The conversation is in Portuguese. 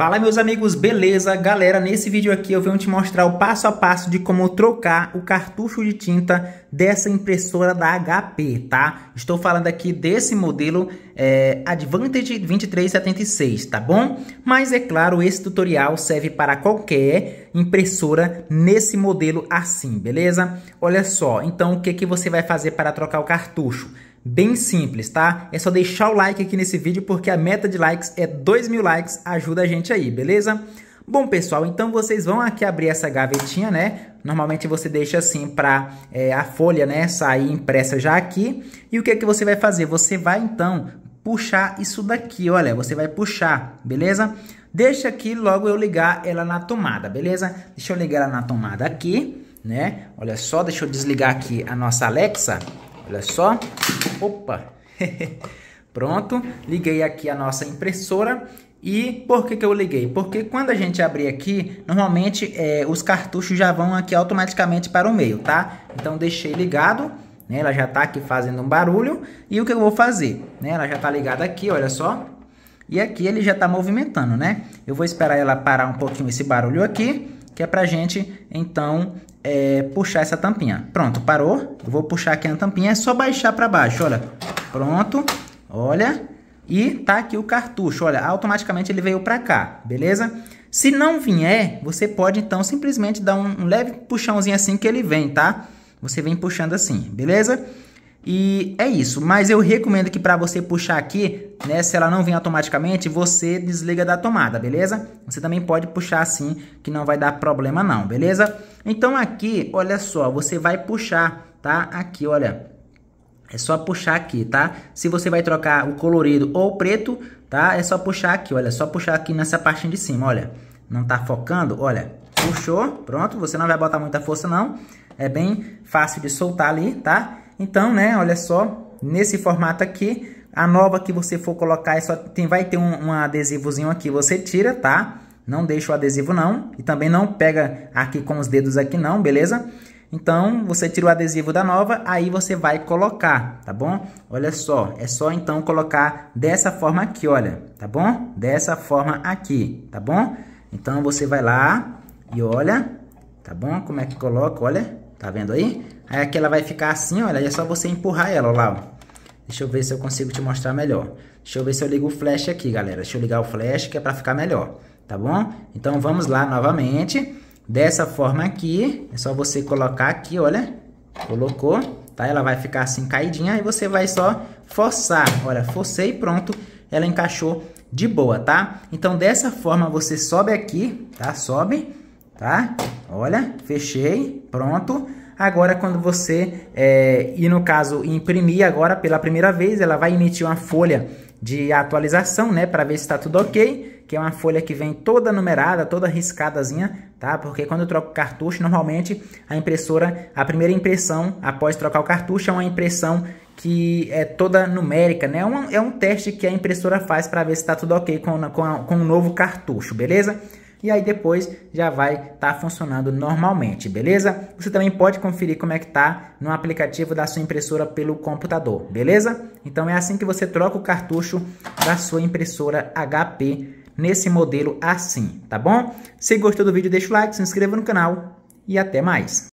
Fala meus amigos, beleza? Galera, nesse vídeo aqui eu venho te mostrar o passo a passo de como trocar o cartucho de tinta dessa impressora da HP, tá? Estou falando aqui desse modelo é, Advantage 2376, tá bom? Mas é claro, esse tutorial serve para qualquer impressora nesse modelo assim, beleza? Olha só, então o que, que você vai fazer para trocar o cartucho? bem simples, tá? É só deixar o like aqui nesse vídeo porque a meta de likes é 2 mil likes, ajuda a gente aí, beleza? Bom, pessoal, então vocês vão aqui abrir essa gavetinha, né? Normalmente você deixa assim para é, a folha, né, sair impressa já aqui. E o que é que você vai fazer? Você vai, então, puxar isso daqui, olha, você vai puxar, beleza? Deixa aqui logo eu ligar ela na tomada, beleza? Deixa eu ligar ela na tomada aqui, né? Olha só, deixa eu desligar aqui a nossa Alexa, Olha só. Opa! Pronto. Liguei aqui a nossa impressora. E por que, que eu liguei? Porque quando a gente abrir aqui, normalmente é, os cartuchos já vão aqui automaticamente para o meio, tá? Então deixei ligado, né? Ela já está aqui fazendo um barulho. E o que eu vou fazer? Né? Ela já está ligada aqui, olha só. E aqui ele já está movimentando, né? Eu vou esperar ela parar um pouquinho esse barulho aqui que é para gente, então, é, puxar essa tampinha. Pronto, parou. Eu vou puxar aqui a tampinha, é só baixar para baixo, olha. Pronto, olha. E tá aqui o cartucho, olha, automaticamente ele veio para cá, beleza? Se não vier, você pode, então, simplesmente dar um, um leve puxãozinho assim que ele vem, tá? Você vem puxando assim, beleza? E é isso, mas eu recomendo que para você puxar aqui, né, se ela não vir automaticamente, você desliga da tomada, beleza? Você também pode puxar assim, que não vai dar problema não, beleza? Então aqui, olha só, você vai puxar, tá? Aqui, olha, é só puxar aqui, tá? Se você vai trocar o colorido ou o preto, tá? É só puxar aqui, olha, é só puxar aqui nessa parte de cima, olha. Não tá focando, olha, puxou, pronto, você não vai botar muita força não, é bem fácil de soltar ali, tá? Então, né, olha só, nesse formato aqui, a nova que você for colocar, é só tem, vai ter um, um adesivozinho aqui, você tira, tá? Não deixa o adesivo não, e também não pega aqui com os dedos aqui não, beleza? Então, você tira o adesivo da nova, aí você vai colocar, tá bom? Olha só, é só então colocar dessa forma aqui, olha, tá bom? Dessa forma aqui, tá bom? Então, você vai lá e olha, tá bom? Como é que coloca, olha, tá vendo aí? Aí aqui ela vai ficar assim, olha, e é só você empurrar ela, olha lá, ó. Deixa eu ver se eu consigo te mostrar melhor. Deixa eu ver se eu ligo o flash aqui, galera. Deixa eu ligar o flash que é para ficar melhor, tá bom? Então vamos lá novamente. Dessa forma aqui, é só você colocar aqui, olha. Colocou, tá? Ela vai ficar assim caidinha e você vai só forçar. Olha, forcei e pronto, ela encaixou de boa, tá? Então dessa forma você sobe aqui, tá? Sobe, tá? Olha, fechei, pronto. Agora, quando você, é, e no caso, imprimir agora pela primeira vez, ela vai emitir uma folha de atualização, né, para ver se está tudo ok, que é uma folha que vem toda numerada, toda riscadazinha, tá? Porque quando eu troco cartucho, normalmente a impressora, a primeira impressão após trocar o cartucho é uma impressão que é toda numérica, né? É um, é um teste que a impressora faz para ver se está tudo ok com, com, com o um novo cartucho, beleza? e aí depois já vai estar tá funcionando normalmente, beleza? Você também pode conferir como é que está no aplicativo da sua impressora pelo computador, beleza? Então é assim que você troca o cartucho da sua impressora HP nesse modelo assim, tá bom? Se gostou do vídeo, deixa o like, se inscreva no canal e até mais.